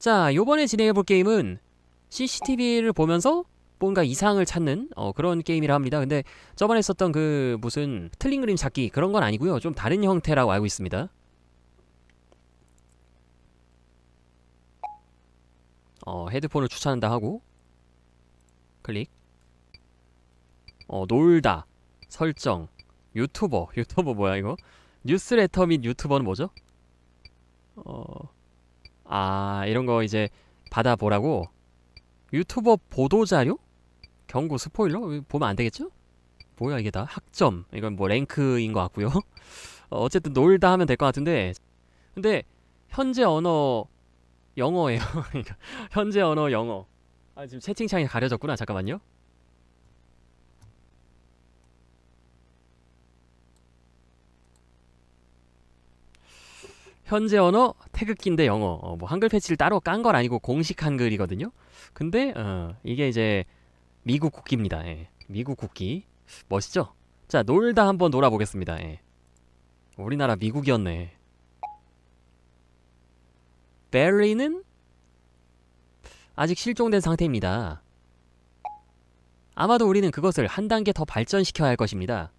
자, 요번에 진행해볼 게임은 CCTV를 보면서 뭔가 이상을 찾는 어, 그런 게임이라 합니다. 근데 저번에 썼던그 무슨 틀린 그림 찾기 그런 건 아니고요. 좀 다른 형태라고 알고 있습니다. 어, 헤드폰을 추천한다 하고 클릭 어, 놀다 설정 유튜버 유튜버 뭐야 이거 뉴스레터 및 유튜버는 뭐죠? 어... 아 이런 거 이제 받아보라고 유튜버 보도자료? 경고 스포일러? 보면 안 되겠죠? 뭐야 이게 다 학점 이건 뭐 랭크인 것 같고요 어, 쨌든 놀다 하면 될 것 같은데 근데 현재 언어 영어예요 그러니까 현재 언어 영어 아 지금 채팅창이 가려졌구나 잠깐만요 현재 언어 태극기인데 영어 어, 뭐 한글 패치를 따로 깐 건 아니고 공식 한글이거든요. 근데 어, 이게 이제 미국 국기입니다. 예. 미국 국기 멋있죠? 자 놀다 한번 놀아보겠습니다. 예. 우리나라 미국이었네. 베리는 아직 실종된 상태입니다. 아마도 우리는 그것을 한 단계 더 발전시켜야 할 것입니다.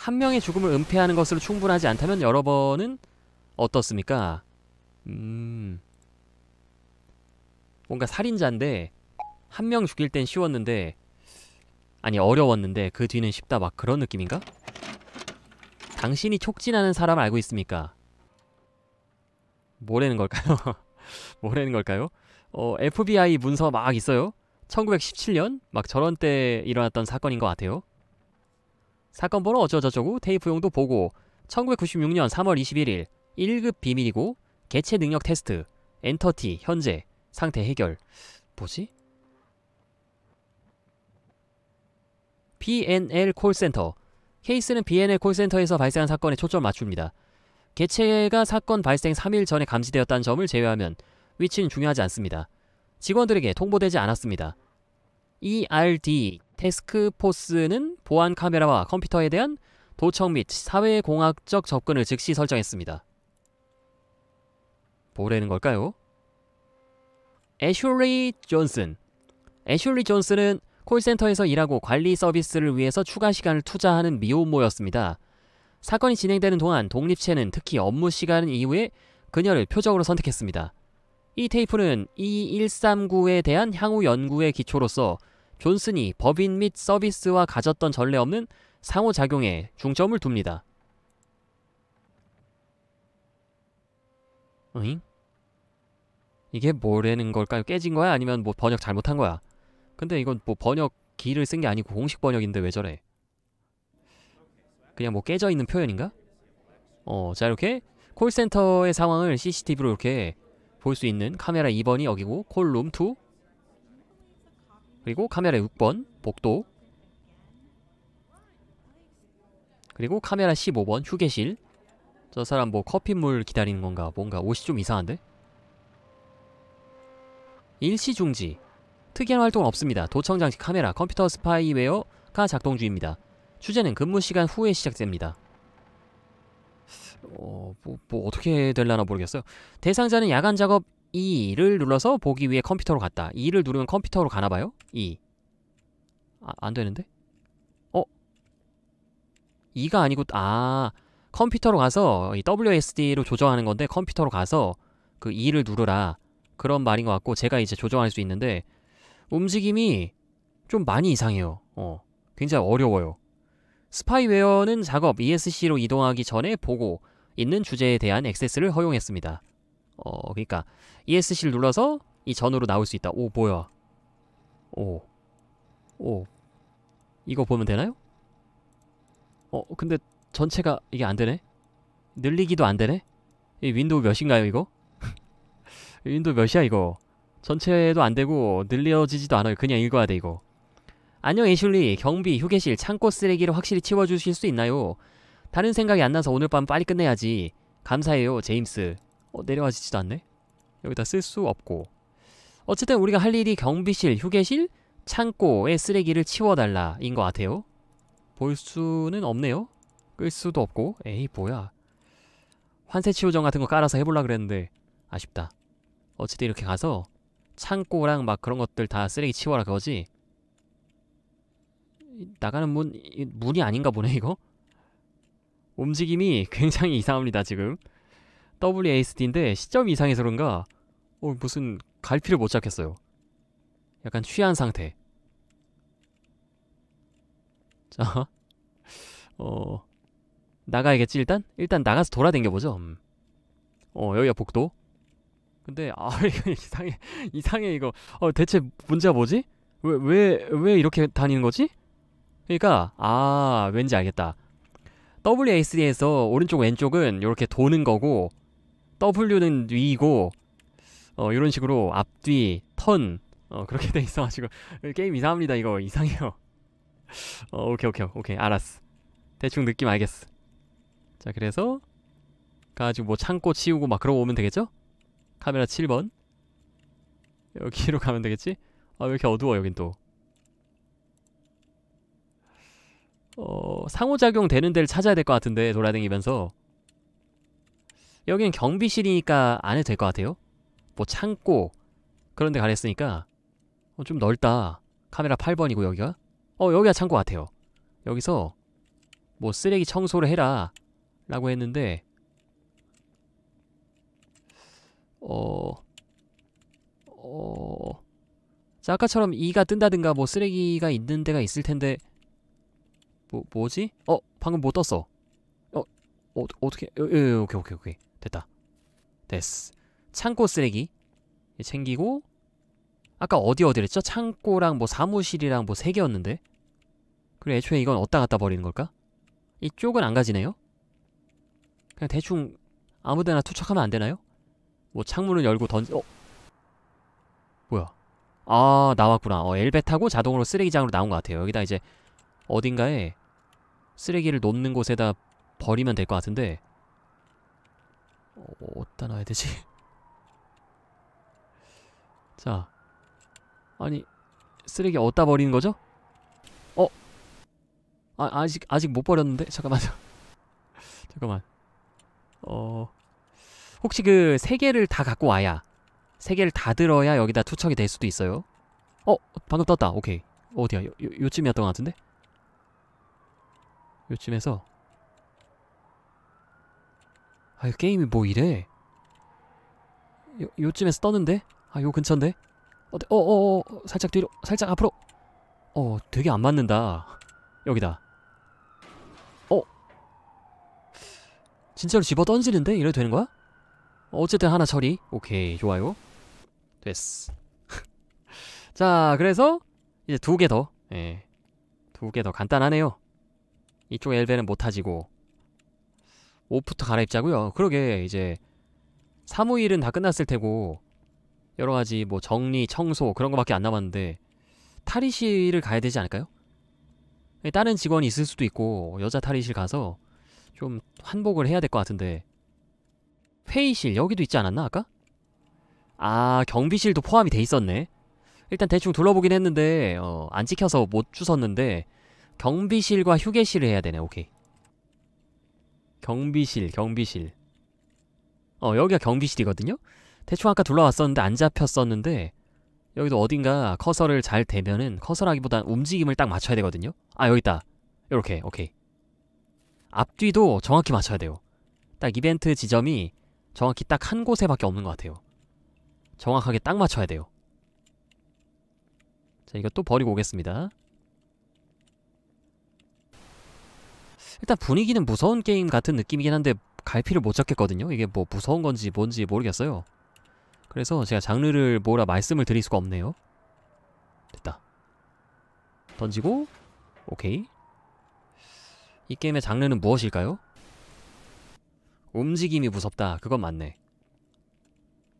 한 명의 죽음을 은폐하는 것으로 충분하지 않다면 여러 번은 어떻습니까? 음... 뭔가 살인자인데 한 명 죽일 땐 쉬웠는데 아니 어려웠는데 그 뒤는 쉽다 막 그런 느낌인가? 당신이 촉진하는 사람을 알고 있습니까? 뭐라는 걸까요? 뭐라는 걸까요? 어, FBI 문서 막 있어요? 1917년? 막 저런 때 일어났던 사건인 것 같아요. 사건 번호 어쩌저쩌고 테이프용도 보고 1996년 3월 21일 1급 비밀이고 개체 능력 테스트 엔터티 현재 상태 해결 뭐지? p n l 콜센터 케이스는 BNL 콜센터에서 발생한 사건에 초점 맞춥니다. 개체가 사건 발생 3일 전에 감지되었다는 점을 제외하면 위치는 중요하지 않습니다. 직원들에게 통보되지 않았습니다. ERD 테스크포스는 보안 카메라와 컴퓨터에 대한 도청 및 사회공학적 접근을 즉시 설정했습니다. 뭐라는 걸까요? 애슐리 존슨 애슐리 존슨은 콜센터에서 일하고 관리 서비스를 위해서 추가 시간을 투자하는 미혼모였습니다. 사건이 진행되는 동안 독립체는 특히 업무 시간 이후에 그녀를 표적으로 선택했습니다. 이 테이프는 E139에 대한 향후 연구의 기초로서 존슨이 법인 및 서비스와 가졌던 전례 없는 상호작용에 중점을 둡니다. 으 이게 뭐라는 걸까요? 깨진 거야? 아니면 뭐 번역 잘못한 거야? 근데 이건 뭐 번역 기를 쓴 게 아니고 공식 번역인데 왜 저래? 그냥 뭐 깨져있는 표현인가? 어, 자 이렇게 콜센터의 상황을 CCTV로 이렇게 볼 수 있는 카메라 2번이 여기고 콜룸 2 그리고 카메라 6번 복도 그리고 카메라 15번 휴게실 저 사람 뭐 커피물 기다리는 건가 뭔가 옷이 좀 이상한데? 일시 중지 특이한 활동은 없습니다. 도청 장치 카메라 컴퓨터 스파이웨어가 작동 중입니다. 취재는 근무 시간 후에 시작됩니다. 어, 뭐, 뭐 어떻게 될라나 모르겠어요. 대상자는 야간 작업 E를 눌러서 보기 위해 컴퓨터로 갔다. E를 누르면 컴퓨터로 가나봐요? E. 아, 안 되는데? 어? E가 아니고, 아, 컴퓨터로 가서 WSD로 조정하는 건데 컴퓨터로 가서 그 E를 누르라. 그런 말인 것 같고 제가 이제 조정할 수 있는데 움직임이 좀 많이 이상해요. 어. 굉장히 어려워요. 스파이웨어는 작업 ESC로 이동하기 전에 보고 있는 주제에 대한 액세스를 허용했습니다. 어그니까 ESC를 눌러서 이 전으로 나올 수 있다. 오 뭐야? 오. 오. 이거 보면 되나요? 어 근데 전체가 이게 안 되네. 늘리기도 안 되네. 이 윈도우 몇인가요 이거? 윈도우 몇이야 이거? 전체도 안 되고 늘려지지도 않아요. 그냥 읽어야 돼 이거. 안녕 애슐리 경비 휴게실 창고 쓰레기를 확실히 치워주실 수 있나요? 다른 생각이 안 나서 오늘 밤 빨리 끝내야지. 감사해요 제임스. 어, 내려가지지도 않네? 여기다 쓸 수 없고 어쨌든 우리가 할 일이 경비실, 휴게실, 창고의 쓰레기를 치워달라 인것 같아요 볼 수는 없네요 끌 수도 없고 에이 뭐야 환세치료정 같은 거 깔아서 해볼라 그랬는데 아쉽다 어쨌든 이렇게 가서 창고랑 막 그런 것들 다 쓰레기 치워라 그거지 나가는 문, 문이 아닌가 보네 이거 움직임이 굉장히 이상합니다 지금 WASD인데 시점이 상해서 그런가 어, 무슨 갈피를 못 잡겠어요 약간 취한 상태 자 어... 나가야겠지 일단? 일단 나가서 돌아댕겨보죠 음. 어 여기가 복도 근데 아이상해 이상해 이거 어 대체 문제가 뭐지? 왜 왜, 왜 이렇게 다니는 거지? 그니까아 왠지 알겠다 WASD에서 오른쪽 왼쪽은 이렇게 도는 거고 W는 위고 어, 이런 식으로 앞뒤, 턴 어, 그렇게 돼 있어가지고 게임 이상합니다 이거 이상해요 어, 오케이 오케이 오케이 알았어 대충 느낌 알겠어 자 그래서 가지고 뭐 창고 치우고 막 그러고 오면 되겠죠? 카메라 7번 여기로 가면 되겠지? 아 왜 이렇게 어두워 여긴 또 어... 상호작용 되는 데를 찾아야 될 것 같은데 돌아다니면서 여기는 경비실이니까 안 해도 될 것 같아요 뭐 창고 그런 데 가랬으니까 어, 좀 넓다 카메라 8번이고 여기가 어 여기가 창고 같아요 여기서 뭐 쓰레기 청소를 해라 라고 했는데 어... 어... 자 아까처럼 이가 뜬다든가 뭐 쓰레기가 있는 데가 있을 텐데 뭐, 뭐지? 어 방금 뭐 떴어 어, 어 어떻게 어, 어, 오케이 오케이 오케이 됐다. 됐어. 창고 쓰레기 챙기고 아까 어디 어디랬죠 창고랑 뭐 사무실이랑 뭐 세 개였는데 그래 애초에 이건 어디다 갖다 버리는 걸까? 이쪽은 안 가지네요? 그냥 대충 아무데나 투척하면 안 되나요? 뭐 창문을 열고 던지... 어? 뭐야 아 나왔구나 어 엘베 타고 자동으로 쓰레기장으로 나온 것 같아요 여기다 이제 어딘가에 쓰레기를 놓는 곳에다 버리면 될 것 같은데 어, 어디다 놔야 되지? 자 아니 쓰레기 어디다 버리는 거죠? 어? 아, 아직 아직 못 버렸는데? 잠깐만 잠깐만 어... 혹시 그 세 개를 다 갖고 와야 세 개를 다 들어야 여기다 투척이 될 수도 있어요 어! 방금 떴다 오케이 어디야 요, 요, 요쯤이었던 것 같은데? 요쯤에서 아 게임이 뭐 이래 요, 요쯤에서 떠는데? 아 요 근처인데? 어때? 어어어 어, 어, 살짝 뒤로 살짝 앞으로 어 되게 안 맞는다 여기다 어 진짜로 집어 던지는데? 이래도 되는 거야? 어쨌든 하나 처리 오케이 좋아요 됐어 자 그래서 이제 두 개더예두 개 더 간단하네요 이쪽 엘베는 못 타지고 옷부터 갈아입자고요. 그러게 이제 사무일은 다 끝났을 테고 여러 가지 뭐 정리, 청소 그런 거밖에 안 남았는데 탈의실을 가야 되지 않을까요? 예, 다른 직원이 있을 수도 있고 여자 탈의실 가서 좀 환복을 해야 될것 같은데 회의실 여기도 있지 않았나 아까? 아 경비실도 포함이 돼 있었네 일단 대충 둘러보긴 했는데 어, 안 찍혀서 못 주웠는데 경비실과 휴게실을 해야 되네 오케이 경비실, 경비실. 어, 여기가 경비실이거든요? 대충 아까 둘러왔었는데 안 잡혔었는데 여기도 어딘가 커서를 잘 대면은 커서라기보단 움직임을 딱 맞춰야 되거든요? 아, 여기 있다. 요렇게 오케이. 앞뒤도 정확히 맞춰야 돼요. 딱 이벤트 지점이 정확히 딱 한 곳에밖에 없는 것 같아요. 정확하게 딱 맞춰야 돼요. 자, 이거 또 버리고 오겠습니다. 일단 분위기는 무서운 게임 같은 느낌이긴 한데 갈피를 못 잡겠거든요. 이게 뭐 무서운 건지 뭔지 모르겠어요. 그래서 제가 장르를 뭐라 말씀을 드릴 수가 없네요. 됐다. 던지고 오케이. 이 게임의 장르는 무엇일까요? 움직임이 무섭다. 그건 맞네.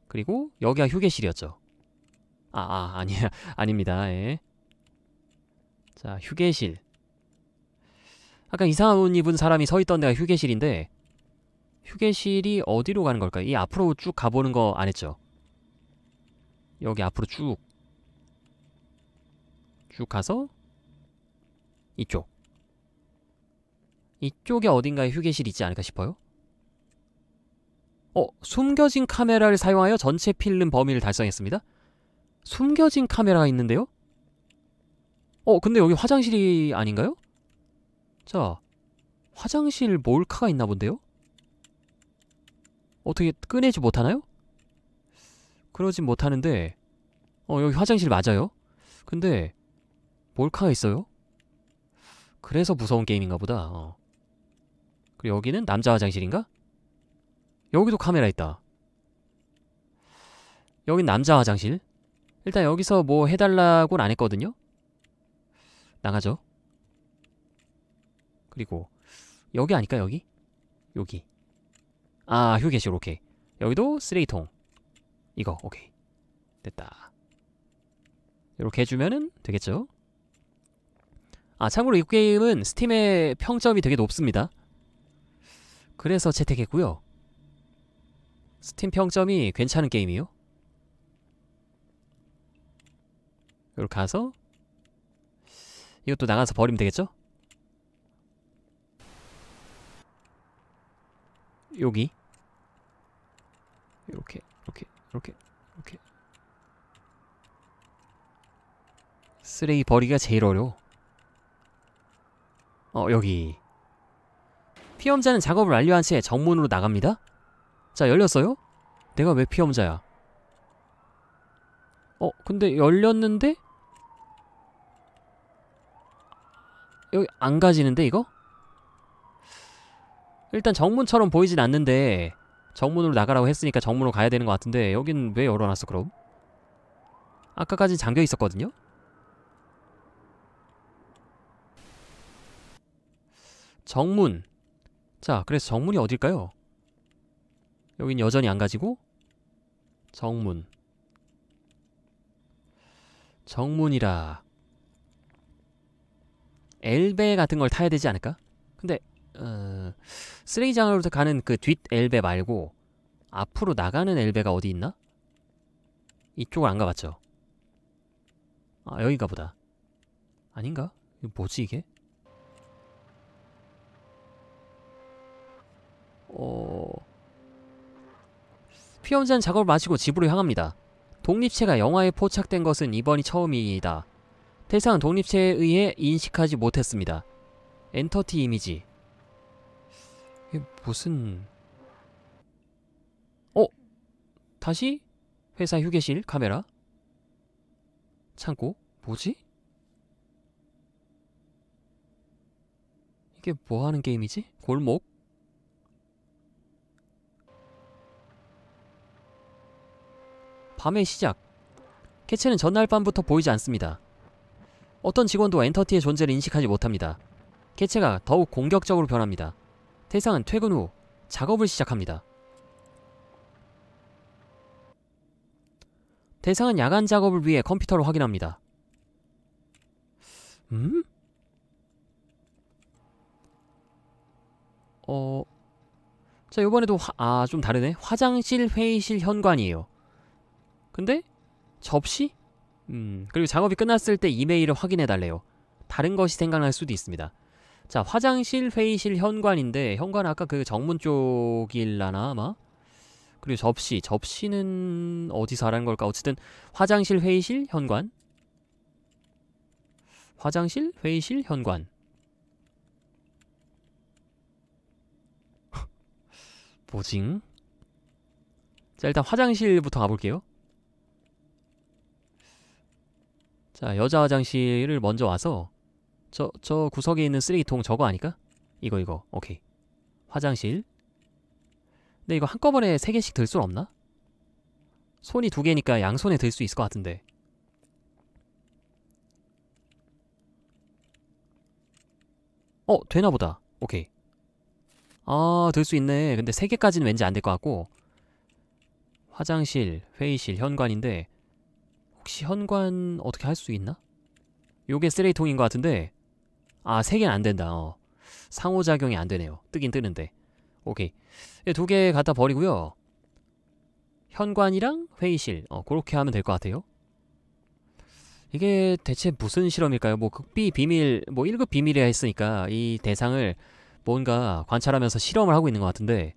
그리고 여기가 휴게실이었죠. 아, 아 아니야. 아닙니다. 예. 자, 휴게실. 아까 이상한 옷 입은 사람이 서 있던 데가 휴게실인데 휴게실이 어디로 가는 걸까요? 이 앞으로 쭉 가보는 거 안 했죠? 여기 앞으로 쭉. 쭉 가서 이쪽. 이쪽에 어딘가에 휴게실이 있지 않을까 싶어요? 어, 숨겨진 카메라를 사용하여 전체 필름 범위를 달성했습니다. 숨겨진 카메라가 있는데요? 어, 근데 여기 화장실이 아닌가요? 자, 화장실 몰카가 있나 본데요? 어떻게 꺼내지 못하나요? 그러진 못하는데 어 여기 화장실 맞아요? 근데 몰카가 있어요? 그래서 무서운 게임인가 보다 어. 그리고 여기는 남자 화장실인가? 여기도 카메라 있다 여긴 남자 화장실 일단 여기서 뭐 해달라고는 안 했거든요? 나가죠 그리고 여기 아닐까 여기? 여기 아 휴게실 오케이 여기도 쓰레기통 이거 오케이 됐다 이렇게 해주면은 되겠죠 아 참고로 이 게임은 스팀의 평점이 되게 높습니다 그래서 채택했고요 스팀 평점이 괜찮은 게임이요 이렇게 가서 이것도 나가서 버리면 되겠죠? 여기 이렇게 이렇게 이렇게 이렇게 쓰레기 버리기가 제일 어려워 어 여기 피험자는 작업을 완료한 채 정문으로 나갑니다 자 열렸어요? 내가 왜 피험자야 어 근데 열렸는데? 여기 안 가지는데 이거? 일단 정문처럼 보이진 않는데 정문으로 나가라고 했으니까 정문으로 가야 되는 것 같은데 여긴 왜 열어놨어 그럼? 아까까진 잠겨 있었거든요? 정문 자 그래서 정문이 어딜까요? 여긴 여전히 안 가지고 정문 정문이라 엘베 같은 걸 타야 되지 않을까? 근데 어, 쓰레기장으로부터 가는 그 뒷 엘베 말고 앞으로 나가는 엘베가 어디 있나? 이쪽을 안 가봤죠? 아 여기가 보다 아닌가? 뭐지 이게? 어... 피험잔 작업을 마치고 집으로 향합니다. 독립체가 영화에 포착된 것은 이번이 처음이다. 대상은 독립체에 의해 인식하지 못했습니다. 엔터티 이미지 이게 무슨... 어? 다시? 회사 휴게실 카메라? 창고? 뭐지? 이게 뭐 하는 게임이지? 골목? 밤의 시작. 개체는 전날 밤부터 보이지 않습니다. 어떤 직원도 엔터티의 존재를 인식하지 못합니다. 개체가 더욱 공격적으로 변합니다. 태상은 퇴근 후 작업을 시작합니다. 태상은 야간 작업을 위해 컴퓨터를 확인합니다. 음? 어... 자, 요번에도 화... 아, 좀 다르네. 화장실, 회의실, 현관이에요. 근데? 접시? 음, 그리고 작업이 끝났을 때 이메일을 확인해달래요. 다른 것이 생각날 수도 있습니다. 자 화장실 회의실 현관인데 현관 아까 그 정문 쪽일라나 아마 그리고 접시 접시는 어디서 하라는 걸까 어쨌든 화장실 회의실 현관 화장실 회의실 현관 뭐징 자 일단 화장실부터 가볼게요 자 여자 화장실을 먼저 와서 저, 저 구석에 있는 쓰레기통 저거 아닐까? 이거, 이거. 오케이. 화장실. 근데 이거 한꺼번에 세 개씩 들 수 없나? 손이 두 개니까 양손에 들 수 있을 것 같은데. 어, 되나보다. 오케이. 아, 들 수 있네. 근데 세 개까지는 왠지 안될것 같고. 화장실, 회의실, 현관인데 혹시 현관 어떻게 할 수 있나? 요게 쓰레기통인 것 같은데 아, 세 개는 안 된다. 어. 상호작용이 안 되네요. 뜨긴 뜨는데. 오케이. 예, 두개 갖다 버리고요. 현관이랑 회의실. 어, 그렇게 하면 될 것 같아요. 이게 대체 무슨 실험일까요? 뭐 극비 비밀, 뭐 1급 비밀이야 했으니까 이 대상을 뭔가 관찰하면서 실험을 하고 있는 것 같은데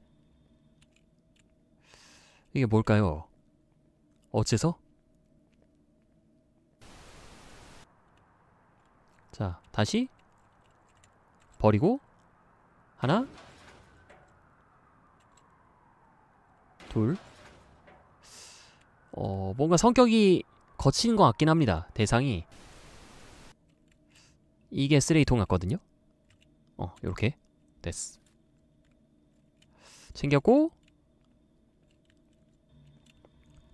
이게 뭘까요? 어째서? 자, 다시 버리고 하나 둘 어, 뭔가 성격이 거친 것 같긴 합니다. 대상이 이게 쓰레기통 같거든요? 어, 요렇게 됐어 챙겼고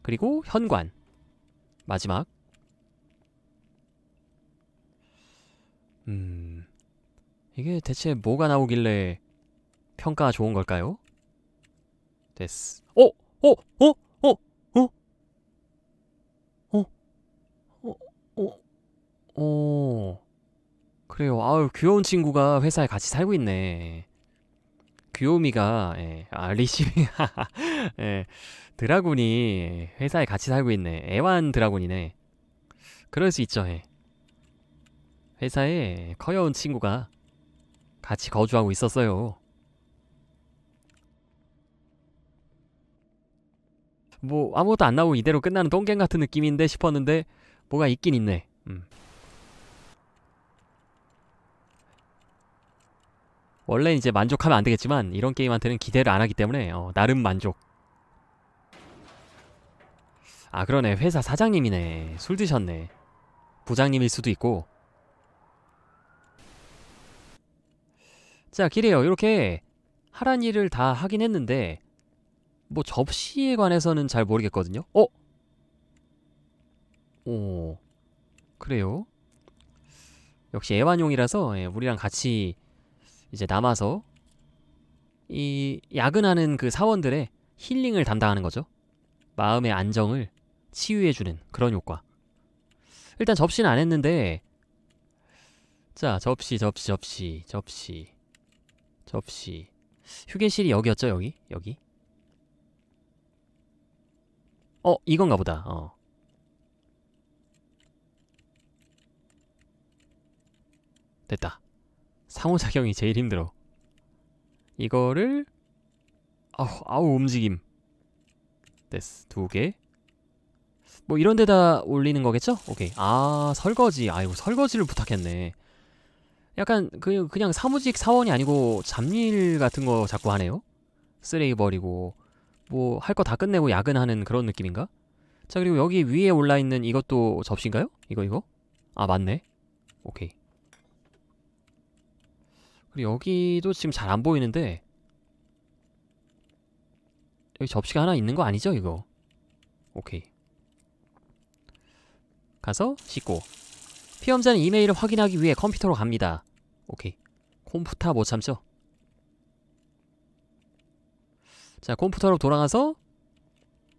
그리고 현관 마지막 음... 이게 대체 뭐가 나오길래 평가 가 좋은 걸까요? 됐어. 어? 어? 어? 어? 어? 어? 어? 어? 어? 그래요. 아우 귀여운 친구가 회사에 같이 살고 있네. 귀요미가 예, 아 리시미 예, 드라군이 회사에 같이 살고 있네. 애완 드라군이네. 그럴 수 있죠. 예. 회사에 커여운 친구가 같이 거주하고 있었어요. 뭐 아무것도 안 나오고 이대로 끝나는 똥갱 같은 느낌인데 싶었는데 뭐가 있긴 있네. 음. 원래 이제 만족하면 안 되겠지만 이런 게임한테는 기대를 안 하기 때문에 어, 나름 만족. 아 그러네 회사 사장님이네 술 드셨네 부장님일 수도 있고 자 길이에요 이렇게 하란 일을 다 하긴 했는데 뭐 접시에 관해서는 잘 모르겠거든요 어? 오 그래요 역시 애완용이라서 예, 우리랑 같이 이제 남아서 이 야근하는 그 사원들의 힐링을 담당하는 거죠 마음의 안정을 치유해주는 그런 효과 일단 접시는 안 했는데 자 접시 접시 접시 접시 접시 휴게실이 여기였죠 여기? 여기? 어 이건가 보다 어 됐다 상호작용이 제일 힘들어 이거를 아우 아우 움직임 됐어 두개 뭐 이런 데다 올리는 거겠죠? 오케이 아 설거지 아이고 설거지를 부탁했네 약간 그, 그냥 사무직 사원이 아니고 잡일 같은 거 자꾸 하네요? 쓰레기 버리고 뭐 할 거 다 끝내고 야근하는 그런 느낌인가? 자 그리고 여기 위에 올라있는 이것도 접시인가요? 이거 이거? 아 맞네 오케이 그리고 여기도 지금 잘 안 보이는데 여기 접시가 하나 있는 거 아니죠 이거? 오케이 가서 씻고 피험자는 이메일을 확인하기 위해 컴퓨터로 갑니다 오케이 컴퓨터 못 참죠? 자 컴퓨터로 돌아가서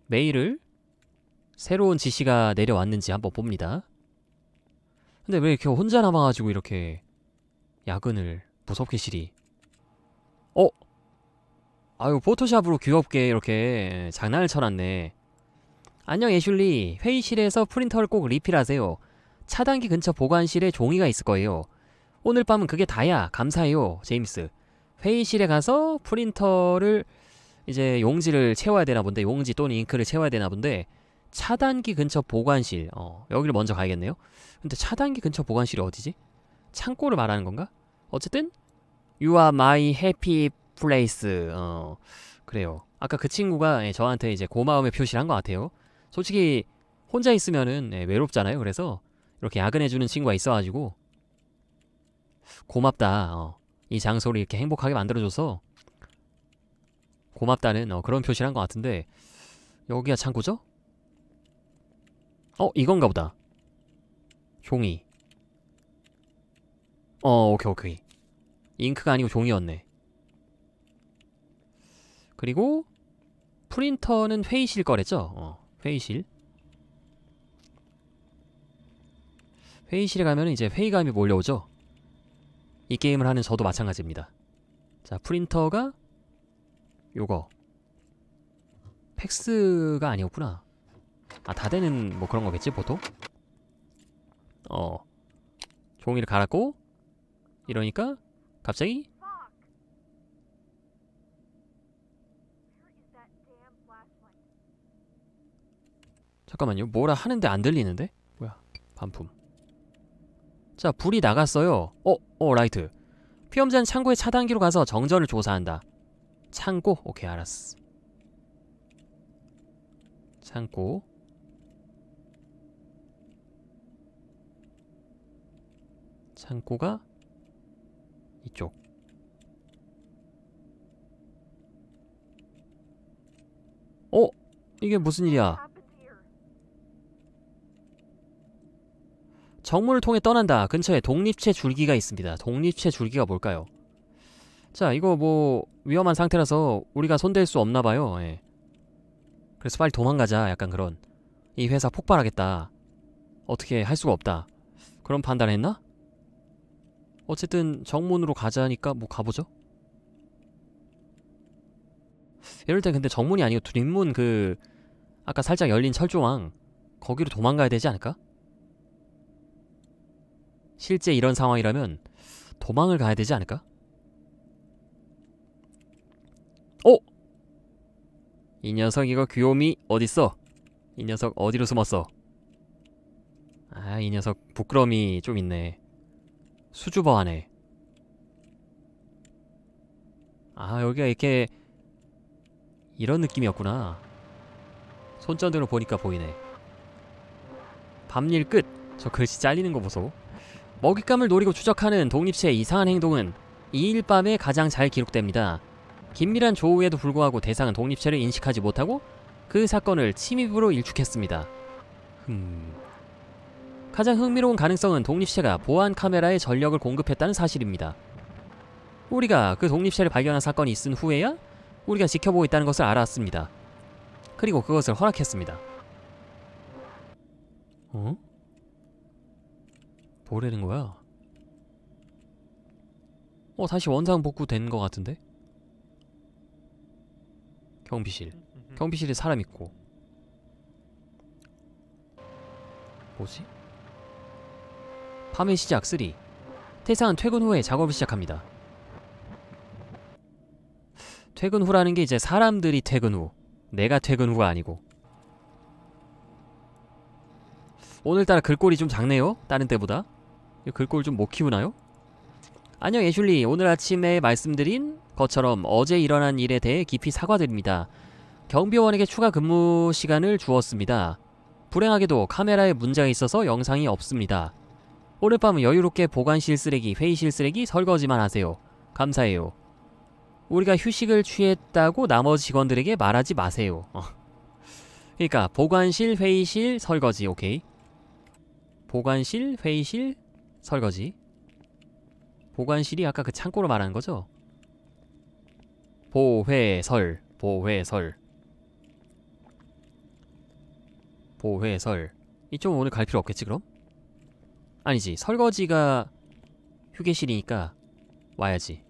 메일을 새로운 지시가 내려왔는지 한번 봅니다 근데 왜 이렇게 혼자 남아가지고 이렇게 야근을 무섭게 시리 어? 아유 포토샵으로 귀엽게 이렇게 장난을 쳐놨네 안녕 애슐리 회의실에서 프린터를 꼭 리필하세요 차단기 근처 보관실에 종이가 있을 거예요 오늘 밤은 그게 다야. 감사해요. 제임스. 회의실에 가서 프린터를 이제 용지를 채워야 되나 본데 용지 또는 잉크를 채워야 되나 본데 차단기 근처 보관실 어, 여기를 먼저 가야겠네요 근데 차단기 근처 보관실이 어디지? 창고를 말하는 건가? 어쨌든 You are my happy place 어, 그래요 아까 그 친구가 예, 저한테 이제 고마움의 표시를 한 것 같아요 솔직히 혼자 있으면은 예, 외롭잖아요 그래서 이렇게 야근해주는 친구가 있어가지고 고맙다. 어. 이 장소를 이렇게 행복하게 만들어줘서 고맙다는 어, 그런 표시를 한 것 같은데 여기가 창고죠? 어 이건가 보다. 종이. 어 오케이 오케이. 잉크가 아니고 종이였네. 그리고 프린터는 회의실 거래죠 어, 회의실. 회의실에 가면 이제 회의감이 몰려오죠? 이 게임을 하는 저도 마찬가지입니다. 자, 프린터가 요거 팩스가 아니었구나. 아, 다 되는 뭐 그런 거겠지, 보통? 어. 종이를 갈았고 이러니까 갑자기 잠깐만요. 뭐라 하는데 안 들리는데? 뭐야? 반품. 자, 불이 나갔어요. 어, 어, 라이트. 피험자는 창고의 차단기로 가서 정전을 조사한다. 창고? 오케이, 알았어. 창고. 창고가 이쪽. 어? 이게 무슨 일이야? 정문을 통해 떠난다. 근처에 독립체 줄기가 있습니다. 독립체 줄기가 뭘까요? 자, 이거 뭐 위험한 상태라서 우리가 손댈 수 없나봐요. 예. 그래서 빨리 도망가자. 약간 그런 이 회사 폭발하겠다. 어떻게 할 수가 없다. 그런 판단을 했나? 어쨌든 정문으로 가자니까 뭐 가보죠. 이럴 땐 근데 정문이 아니고 뒷문 그 아까 살짝 열린 철조망 거기로 도망가야 되지 않을까? 실제 이런 상황이라면 도망을 가야 되지 않을까? 어? 이 녀석 이거 귀요미 어딨어? 이 녀석 어디로 숨었어? 아 이 녀석 부끄러움이 좀 있네 수줍어 하네 아 여기가 이렇게 이런 느낌이었구나 손전등으로 보니까 보이네 밤일 끝! 저 글씨 잘리는 거 보소 먹잇감을 노리고 추적하는 독립체의 이상한 행동은 2일 밤에 가장 잘 기록됩니다. 긴밀한 조우에도 불구하고 대상은 독립체를 인식하지 못하고 그 사건을 침입으로 일축했습니다. 흠... 가장 흥미로운 가능성은 독립체가 보안 카메라에 전력을 공급했다는 사실입니다. 우리가 그 독립체를 발견한 사건이 있은 후에야 우리가 지켜보고 있다는 것을 알았습니다. 그리고 그것을 허락했습니다. 어? 뭐라는 거야? 어 다시 원상 복구 된것 같은데? 경비실 경비실에 사람 있고 뭐지? 밤의 시작 3 태상은 퇴근 후에 작업을 시작합니다 퇴근 후라는 게 이제 사람들이 퇴근 후 내가 퇴근 후가 아니고 오늘따라 글꼴이 좀 작네요? 다른 때보다 글꼴 좀 못 키우나요? 안녕 애슐리 오늘 아침에 말씀드린 것처럼 어제 일어난 일에 대해 깊이 사과드립니다. 경비원에게 추가 근무 시간을 주었습니다. 불행하게도 카메라에 문제가 있어서 영상이 없습니다. 오늘 밤은 여유롭게 보관실 쓰레기, 회의실 쓰레기, 설거지만 하세요. 감사해요. 우리가 휴식을 취했다고 나머지 직원들에게 말하지 마세요. 어. 그러니까 보관실, 회의실, 설거지 오케이. 보관실, 회의실, 설거지 보관실이 아까 그 창고로 말하는 거죠? 보회설 보회설 보회설 이쪽은 오늘 갈 필요 없겠지 그럼? 아니지 설거지가 휴게실이니까 와야지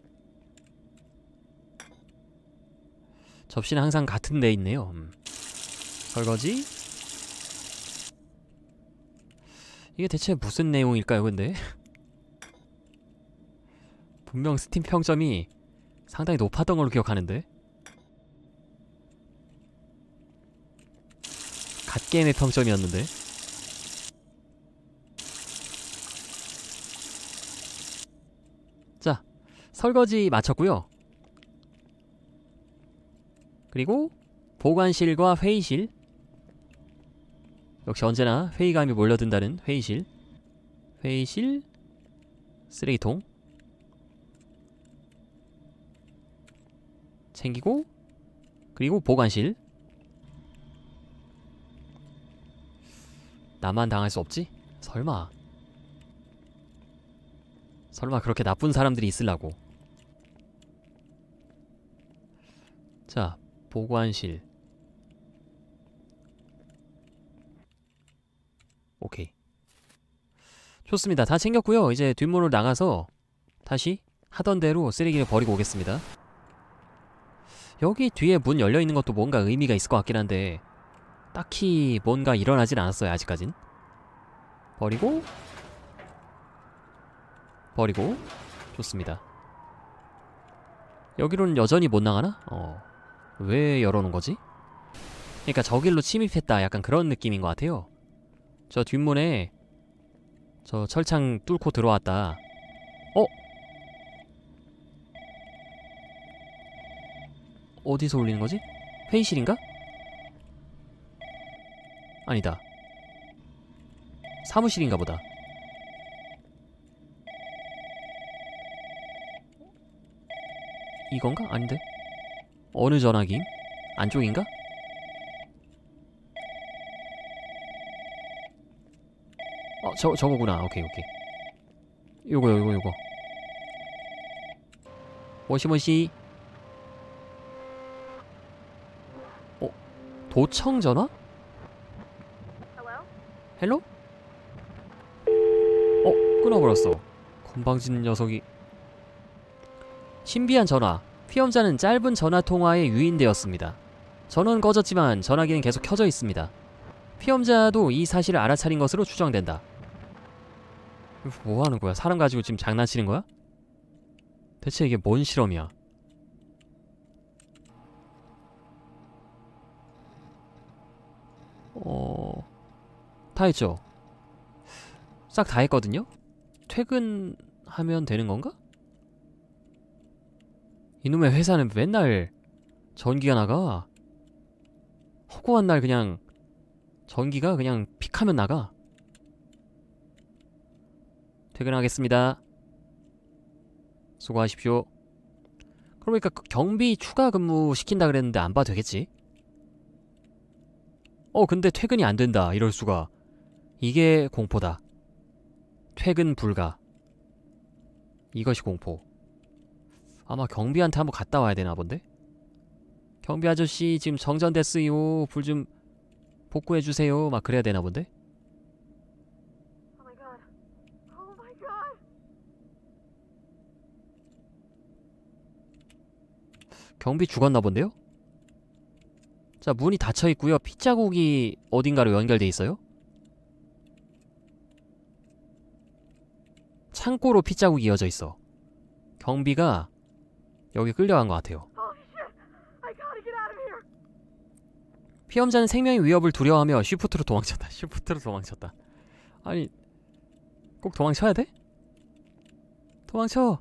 접시는 항상 같은 데 있네요 음. 설거지 이게 대체 무슨 내용일까요 근데? 분명 스팀 평점이 상당히 높았던 걸로 기억하는데? 갓게임의 평점이었는데? 자, 설거지 마쳤고요 그리고 보관실과 회의실 역시 언제나 회의감이 몰려든다는 회의실 회의실 쓰레기통 챙기고 그리고 보관실 나만 당할 수 없지? 설마 설마 그렇게 나쁜 사람들이 있으려고 자 보관실 오케이. 좋습니다. 다 챙겼고요. 이제 뒷문을 나가서 다시 하던 대로 쓰레기를 버리고 오겠습니다. 여기 뒤에 문 열려있는 것도 뭔가 의미가 있을 것 같긴 한데 딱히 뭔가 일어나진 않았어요. 아직까진. 버리고 버리고 좋습니다. 여기로는 여전히 못 나가나? 어... 왜 열어놓은 거지? 그니까 저 길로 침입했다 약간 그런 느낌인 것 같아요. 저 뒷문에 저 철창 뚫고 들어왔다. 어? 어디서 울리는 거지? 회의실인가? 아니다. 사무실인가 보다. 이건가? 아닌데? 어느 전화기 안쪽인가? 저, 저거구나. 오케이, 오케이. 요거, 요거, 요거. 워시머시. 어? 도청 전화? 헬로? 어? 끊어버렸어. 건방진 녀석이. 신비한 전화. 피험자는 짧은 전화 통화에 유인되었습니다. 전원 꺼졌지만 전화기는 계속 켜져 있습니다. 피험자도 이 사실을 알아차린 것으로 추정된다. 뭐 하는 거야? 사람 가지고 지금 장난치는 거야? 대체 이게 뭔 실험이야? 어... 다 했죠? 싹 다 했거든요? 퇴근하면 되는 건가? 이놈의 회사는 맨날 전기가 나가 허구한 날 그냥 전기가 그냥 픽하면 나가 퇴근하겠습니다. 수고하십시오. 그러니까 그 경비 추가 근무 시킨다 그랬는데 안 봐도 되겠지? 어 근데 퇴근이 안 된다 이럴 수가 이게 공포다 퇴근 불가 이것이 공포 아마 경비한테 한번 갔다 와야 되나 본데? 경비 아저씨 지금 정전됐어요 불 좀 복구해주세요 막 그래야 되나 본데? 경비 죽었나 본데요? 자 문이 닫혀있고요 핏자국이 어딘가로 연결돼 있어요 창고로 핏자국이 이어져 있어 경비가 여기 끌려간 것 같아요 oh, 피험자는 생명의 위협을 두려워하며 쉬프트로 도망쳤다 쉬프트로 도망쳤다 아니 꼭 도망쳐야 돼? 도망쳐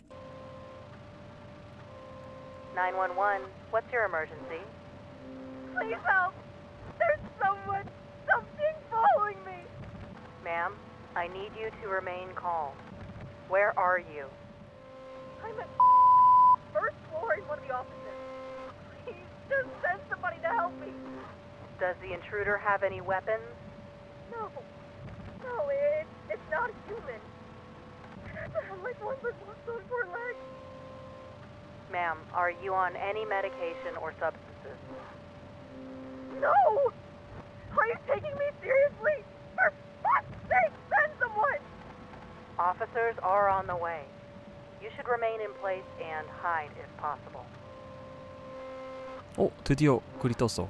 911. What's your emergency? Please help. There's someone, something following me. Ma'am, I need you to remain calm. Where are you? I'm at first floor in one of the offices. Please just send somebody to help me. Does the intruder have any weapons? No. No, it, it's not human. like one with one, one, one, four legs. Ma'am, are you on any medication or substances? No! Are you taking me seriously? For fuck's sake, send someone! Officers are on the way. You should remain in place and hide if possible. Oh, 드디어 글이 떴어.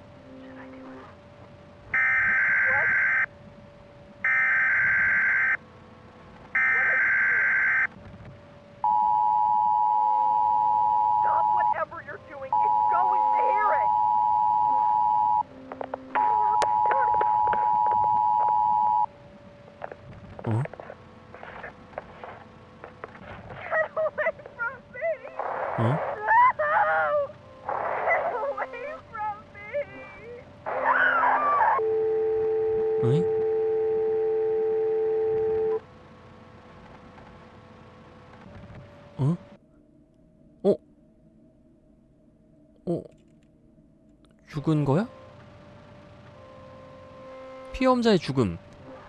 어 어? 어? 죽은 거야? 피험자의 죽음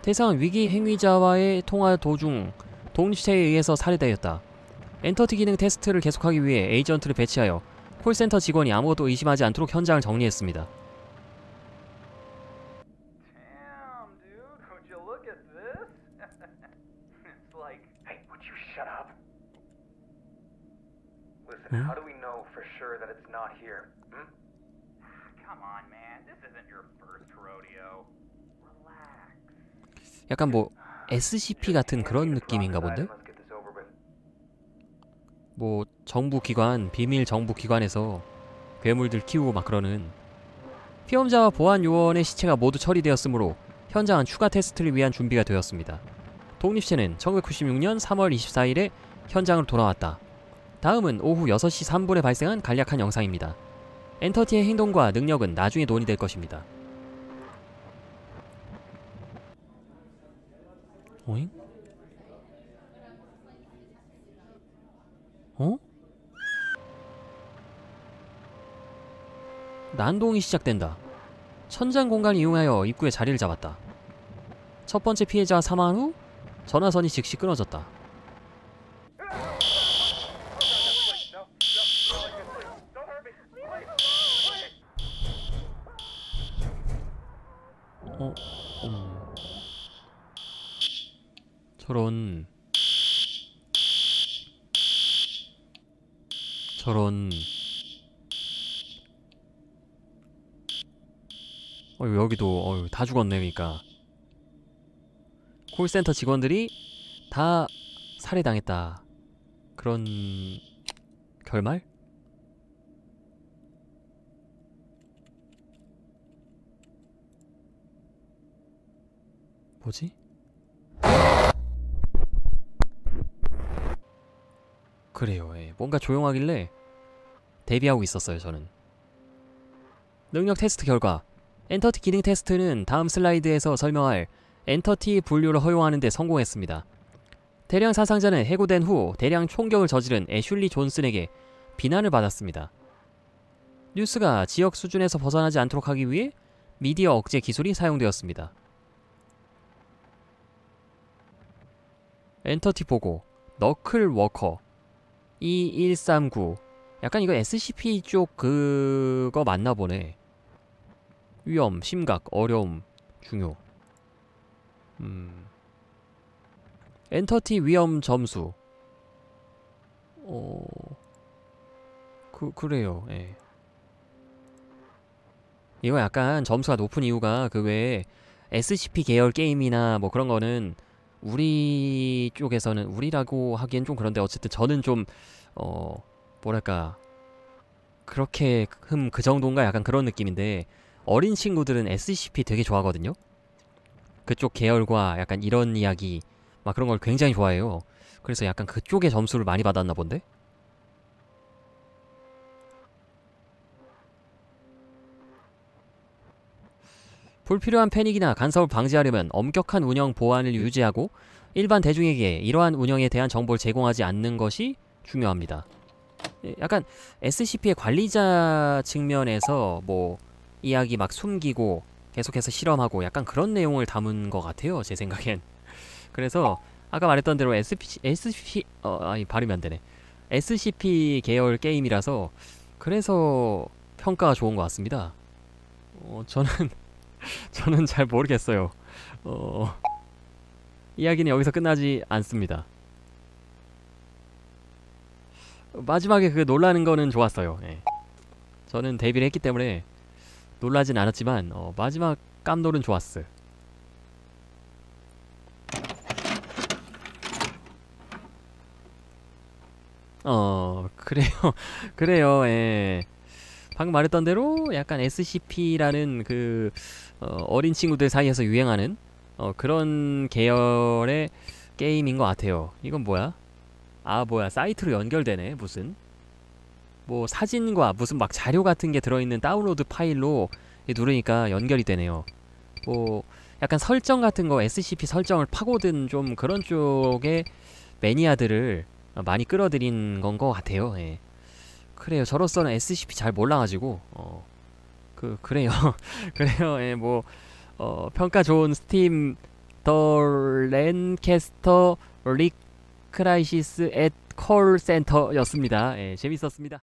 대상 위기 행위자와의 통화 도중 독립체에 의해서 살해되었다. 엔터티 기능 테스트를 계속하기 위해 에이전트를 배치하여 콜센터 직원이 아무것도 의심하지 않도록 현장을 정리했습니다. 약간 뭐 SCP 같은 그런 느낌인가 본데? 뭐 정부 기관, 비밀 정부 기관에서 괴물들 키우고 막 그러는 피험자와 보안 요원의 시체가 모두 처리되었으므로 현장은 추가 테스트를 위한 준비가 되었습니다. 독립체는 1996년 3월 24일에 현장으로 돌아왔다. 다음은 오후 6시 3분에 발생한 간략한 영상입니다. 엔터티의 행동과 능력은 나중에 논의될 것입니다. 오잉? 어? 난동이 시작된다. 천장 공간을 이용하여 입구에 자리를 잡았다. 첫 번째 피해자 사망 후 전화선이 즉시 끊어졌다. 어... 저런 저런 어휴 여기도 어휴 다 죽었네 그니까 콜센터 직원들이 다 살해당했다 그런 결말? 뭐지? 그래요. 예. 뭔가 조용하길래 대비하고 있었어요, 저는. 능력 테스트 결과 엔터티 기능 테스트는 다음 슬라이드에서 설명할 엔터티 분류를 허용하는 데 성공했습니다. 대량 사상자는 해고된 후 대량 총격을 저지른 애슐리 존슨에게 비난을 받았습니다. 뉴스가 지역 수준에서 벗어나지 않도록 하기 위해 미디어 억제 기술이 사용되었습니다. 엔터티 보고 너클 워커 2139 약간 이거 SCP 쪽 그거 맞나 보네 위험, 심각, 어려움, 중요 음... 엔터티 위험 점수 어... 그, 그래요, 예. 이거 약간 점수가 높은 이유가 그 외에 SCP 계열 게임이나 뭐 그런 거는 우리 쪽에서는 우리라고 하기엔 좀 그런데 어쨌든 저는 좀 어 뭐랄까 그렇게 흠 그 정도인가 약간 그런 느낌인데 어린 친구들은 SCP 되게 좋아하거든요. 그쪽 계열과 약간 이런 이야기 막 그런 걸 굉장히 좋아해요. 그래서 약간 그쪽에 점수를 많이 받았나 본데? 불필요한 패닉이나 간섭을 방지하려면 엄격한 운영 보안을 유지하고 일반 대중에게 이러한 운영에 대한 정보를 제공하지 않는 것이 중요합니다. 예, 약간 SCP의 관리자 측면에서 뭐 이야기 막 숨기고 계속해서 실험하고 약간 그런 내용을 담은 것 같아요 제 생각엔 그래서 아까 말했던 대로 SCP, SCP 어 아니 발음이 안 되네 SCP 계열 게임이라서 그래서 평가가 좋은 것 같습니다 어 저는 저는 잘 모르겠어요. 어... 이야기는 여기서 끝나지 않습니다. 마지막에 그 놀라는 거는 좋았어요. 예. 저는 데뷔를 했기 때문에 놀라진 않았지만 어, 마지막 깜놀은 좋았어. 어 그래요 그래요 예. 방금 말했던 대로 약간 SCP라는 그 어, 린 친구들 사이에서 유행하는 어, 그런 계열의 게임인 것 같아요. 이건 뭐야? 아 뭐야 사이트로 연결되네 무슨 뭐 사진과 무슨 막 자료 같은 게 들어있는 다운로드 파일로 누르니까 연결이 되네요. 뭐 약간 설정 같은 거 SCP 설정을 파고든 좀 그런 쪽에 매니아들을 많이 끌어들인 건 것 같아요. 예. 그래요. 저로서는 SCP 잘 몰라가지고 어, 그 그래요. 그래요. 예, 뭐 어, 평가 좋은 스팀 더 랜캐스터 리크라이시스 앳 콜센터였습니다. 예, 재밌었습니다.